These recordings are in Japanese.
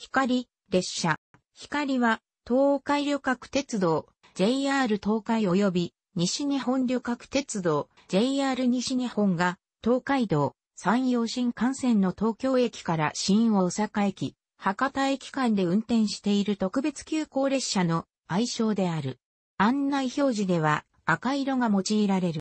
光、列車。光は、東海旅客鉄道、JR 東海及び、西日本旅客鉄道、JR 西日本が、東海道、山陽新幹線の東京駅から新大阪駅、博多駅間で運転している特別急行列車の愛称である。案内表示では赤色が用いられる。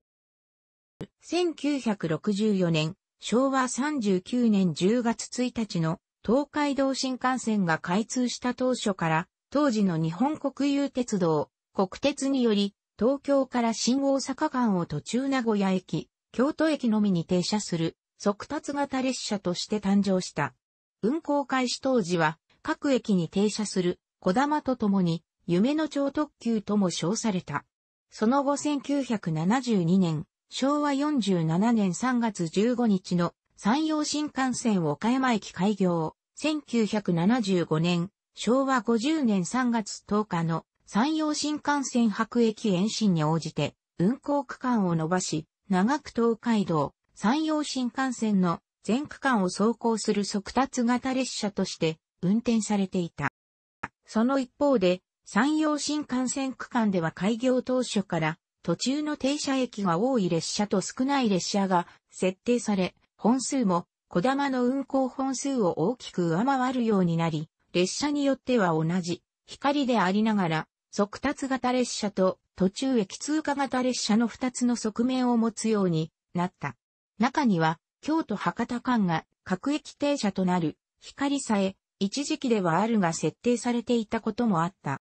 1964年、昭和39年10月1日の東海道新幹線が開通した当初から、当時の日本国有鉄道、国鉄により、東京から新大阪間を途中名古屋駅、京都駅のみに停車する、速達型列車として誕生した。運行開始当時は、各駅に停車する、小玉とともに、夢の超特急とも称された。その後1972年、昭和47年3月15日の山陽新幹線岡山駅開業、1975年、昭和50年3月10日の山陽新幹線白駅延伸に応じて、運行区間を伸ばし、長く東海道、山陽新幹線の全区間を走行する速達型列車として運転されていた。その一方で、山陽新幹線区間では開業当初から途中の停車駅が多い列車と少ない列車が設定され、本数も、小玉の運行本数を大きく上回るようになり、列車によっては同じ、光でありながら、速達型列車と途中駅通過型列車の2つの側面を持つようになった。中には、京都博多間が各駅停車となる光さえ、一時期ではあるが設定されていたこともあった。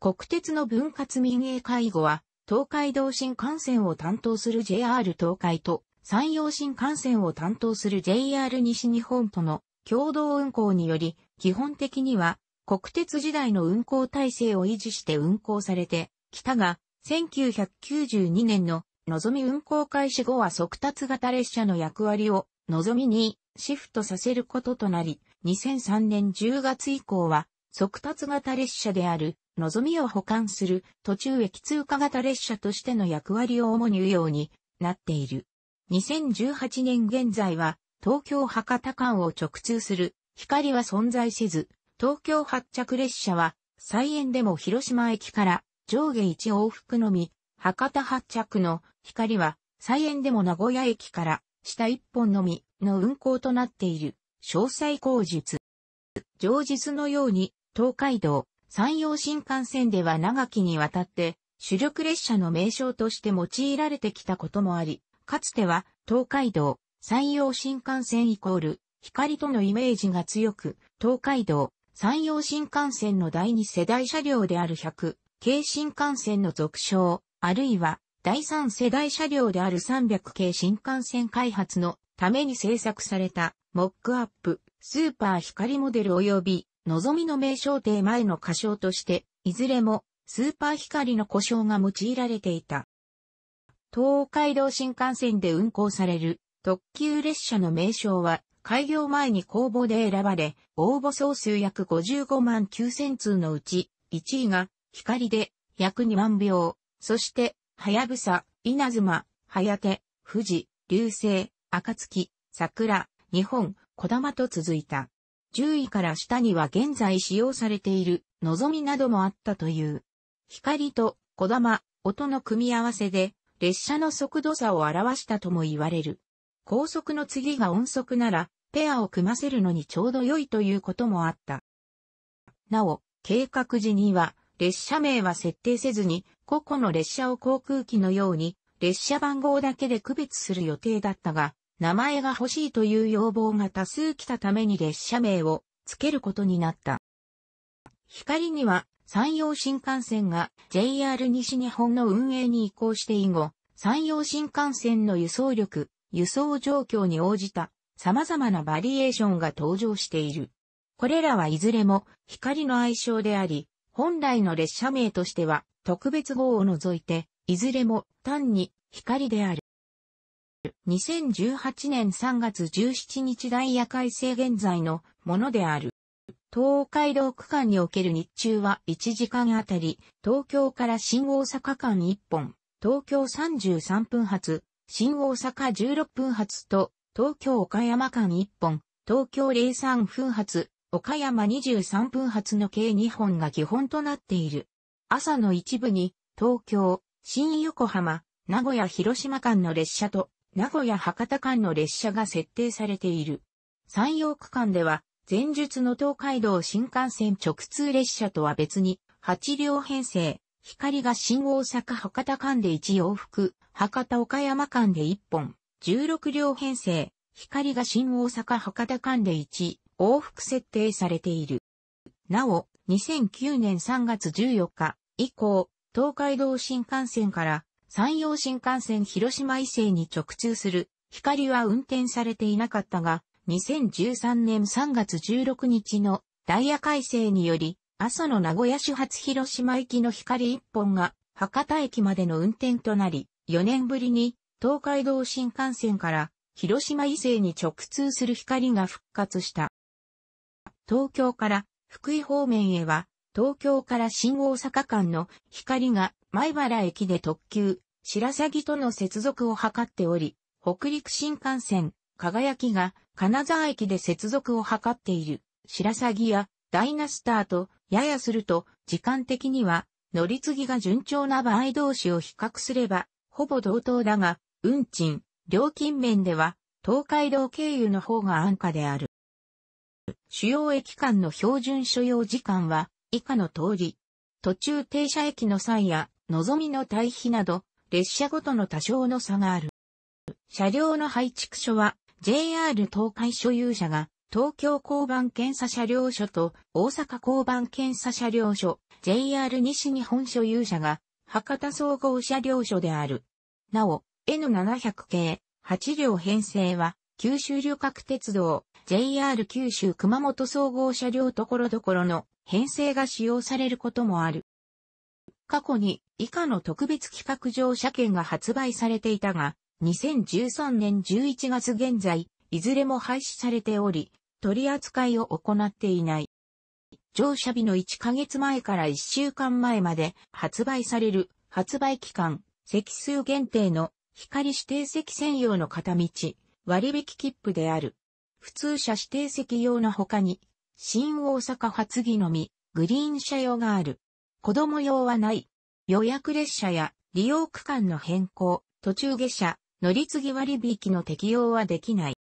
国鉄の分割民営介護は、東海道新幹線を担当する JR 東海と山陽新幹線を担当する JR 西日本との共同運行により、基本的には国鉄時代の運行体制を維持して運行されてきたが、1992年ののぞみ運行開始後は速達型列車の役割をのぞみにシフトさせることとなり、2003年10月以降は速達型列車であるのぞみを保管する途中駅通過型列車としての役割を主に言うようになっている。2018年現在は、東京博多間を直通する、光は存在せず、東京発着列車は、再園でも広島駅から上下1往復のみ、博多発着の光は、再園でも名古屋駅から下1本のみの運行となっている、詳細口述。上述のように、東海道、山陽新幹線では長きにわたって、主力列車の名称として用いられてきたこともあり、かつては東海道、山陽新幹線イコール、光とのイメージが強く、東海道、山陽新幹線の第2世代車両である100、系新幹線の続称、あるいは、第3世代車両である300系新幹線開発のために制作された、モックアップ、スーパー光モデル及び、望みの名称亭前の歌唱として、いずれも、スーパー光の故障が用いられていた。東海道新幹線で運行される特急列車の名称は開業前に公募で選ばれ、応募総数約55万9000通のうち、1位が光で約2万票、そして、はやぶさ、稲妻、はやて、富士、流星、暁、桜、日本、小玉と続いた。10位から下には現在使用されている、のぞみなどもあったという。光と小玉、音の組み合わせで、列車の速度差を表したとも言われる。高速の次が音速なら、ペアを組ませるのにちょうど良いということもあった。なお、計画時には、列車名は設定せずに、個々の列車を航空機のように、列車番号だけで区別する予定だったが、名前が欲しいという要望が多数来たために列車名を付けることになった。光には山陽新幹線が JR 西日本の運営に移行して以後、山陽新幹線の輸送力、輸送状況に応じた様々なバリエーションが登場している。これらはいずれも光の愛称であり、本来の列車名としては特別号を除いて、いずれも単に光である。2018年3月17日ダイヤ改正現在のものである。東海道区間における日中は1時間あたり、東京から新大阪間1本、東京33分発、新大阪16分発と、東京岡山間1本、東京03分発、岡山23分発の計2本が基本となっている。朝の一部に、東京、新横浜、名古屋広島間の列車と、名古屋博多間の列車が設定されている。山陽区間では、前述の東海道新幹線直通列車とは別に、8両編成、光が新大阪博多間で1往復、博多岡山間で1本、16両編成、光が新大阪博多間で1往復設定されている。なお、2009年3月14日以降、東海道新幹線から山陽新幹線広島伊勢に直通する光は運転されていなかったが、2013年3月16日のダイヤ改正により、朝の名古屋市発広島行きの光一本が博多駅までの運転となり、4年ぶりに東海道新幹線から広島伊勢に直通する光が復活した。東京から福井方面へは、東京から新大阪間の光が前原駅で特急、白鷺との接続を図っており、北陸新幹線、輝きが金沢駅で接続を図っている、白鷺やダイナスターとややすると、時間的には、乗り継ぎが順調な場合同士を比較すれば、ほぼ同等だが、運賃、料金面では、東海道経由の方が安価である。主要駅間の標準所要時間は、以下の通り、途中停車駅の際や、望みの対比など、列車ごとの多少の差がある。車両の配置所は、JR 東海所有者が東京交番検査車両所と大阪交番検査車両所、JR 西日本所有者が博多総合車両所である。なお、N700 系8両編成は九州旅客鉄道 JR 九州熊本総合車両ところどころの編成が使用されることもある。過去に以下の特別企画乗車券が発売されていたが、2013年11月現在、いずれも廃止されており、取り扱いを行っていない。乗車日の1ヶ月前から1週間前まで発売される発売期間、席数限定の光指定席専用の片道、割引切符である。普通車指定席用の他に、新大阪発着のみ、グリーン車用がある。子供用はない。予約列車や利用区間の変更、途中下車、乗り継ぎ割引の適用はできない。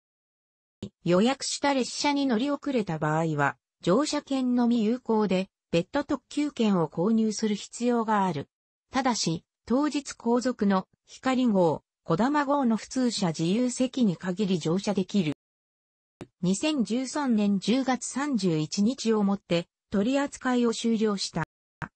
予約した列車に乗り遅れた場合は、乗車券のみ有効で、別途特急券を購入する必要がある。ただし、当日後続の光号、小玉号の普通車自由席に限り乗車できる。2013年10月31日をもって取り扱いを終了した。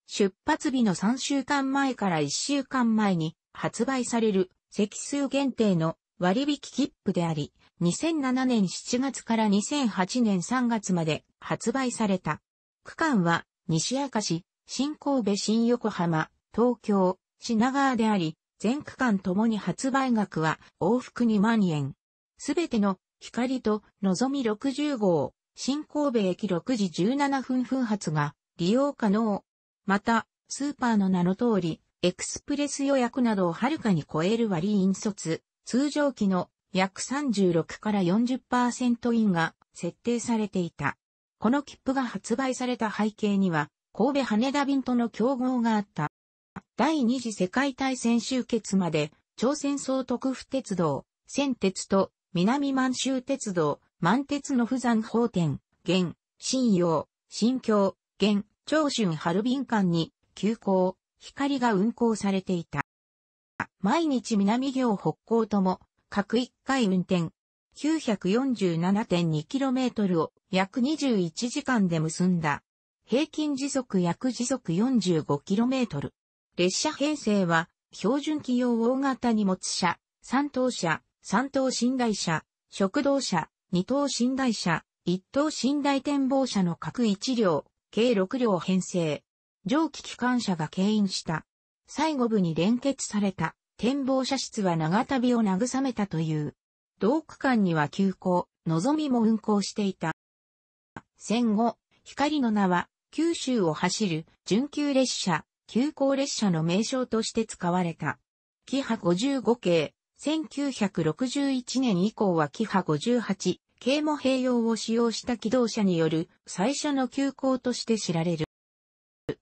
出発日の3週間前から1週間前に発売される席数限定の割引切符であり、2007年7月から2008年3月まで発売された。区間は、西明石、新神戸新横浜、東京、品川であり、全区間ともに発売額は往復2万円。すべての光と望み60号、新神戸駅6時17分分発が利用可能。また、スーパーの名の通り、エクスプレス予約などをはるかに超える割引率、通常期の約36から40%インが設定されていた。この切符が発売された背景には、神戸羽田便との競合があった。第二次世界大戦終結まで、朝鮮総督府鉄道、仙鉄と南満州鉄道、満鉄の富山法店、現、新陽、新京、現、長春春便間に、急行、光が運行されていた。毎日南行北行とも、各1回運転。947.2km を約21時間で結んだ。平均時速約時速 45km。列車編成は、標準機用大型荷物車、3等車、3等寝台車、食堂車、2等寝台車、1等寝台展望車の各1両、計6両編成。蒸気機関車が牽引した。最後部に連結された展望車室は長旅を慰めたという。同区間には急行、のぞみも運行していた。戦後、光の名は、九州を走る、準急列車、急行列車の名称として使われた。キハ55系、1961年以降はキハ58系も併用を使用した機動車による最初の急行として知られる。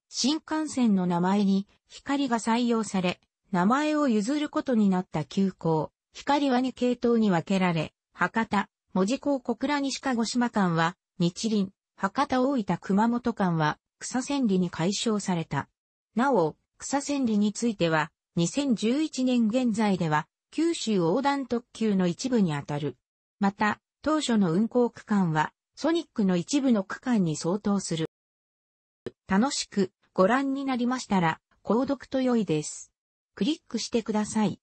新幹線の名前に光が採用され、名前を譲ることになった旧校、光はに系統に分けられ、博多、文字港小倉西鹿児島間は、日輪、博多大分熊本間は、草千里に解消された。なお、草千里については、2011年現在では、九州横断特急の一部にあたる。また、当初の運行区間は、ソニックの一部の区間に相当する。楽しくご覧になりましたら、購読と良いです。クリックしてください。